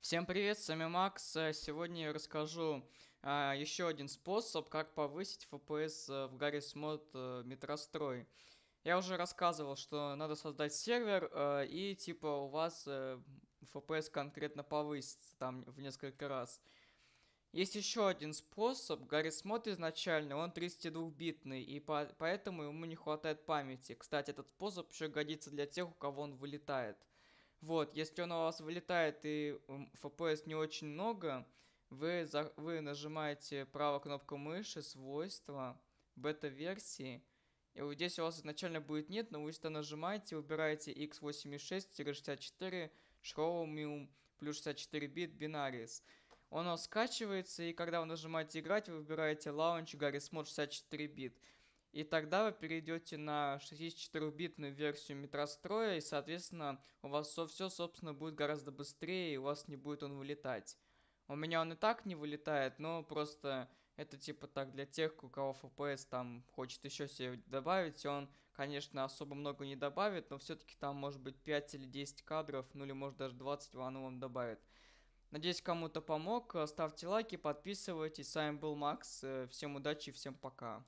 Всем привет, с вами Макс. Э, сегодня я расскажу а, еще один способ, как повысить FPS э, в Garry's Mod а, Метрострой. Я уже рассказывал, что надо создать сервер, а, и типа у вас а, FPS конкретно повысится там в несколько раз. Есть еще один способ. Garry's Mod изначально, он 32-битный, и по поэтому ему не хватает памяти. Кстати, этот способ еще годится для тех, у кого он вылетает. Вот, если он у вас вылетает и FPS не очень много, вы, за, вы нажимаете правой кнопкой мыши, свойства, бета-версии, и вот здесь у вас изначально будет нет, но вы сюда нажимаете, выбираете x86-64 Chromium плюс 64 бит Binaries. Он у вас скачивается, и когда вы нажимаете играть, вы выбираете Launch Garry's Mod 64 бит. И тогда вы перейдете на 64-битную версию метростроя, и, соответственно, у вас все, собственно, будет гораздо быстрее, и у вас не будет он вылетать. У меня он и так не вылетает, но просто это типа так для тех, у кого FPS там хочет еще себе добавить. он, конечно, особо много не добавит, но все-таки там может быть 5 или 10 кадров, ну или может даже 20 оно вам добавит. Надеюсь, кому-то помог. Ставьте лайки, подписывайтесь. С вами был Макс. Всем удачи, всем пока.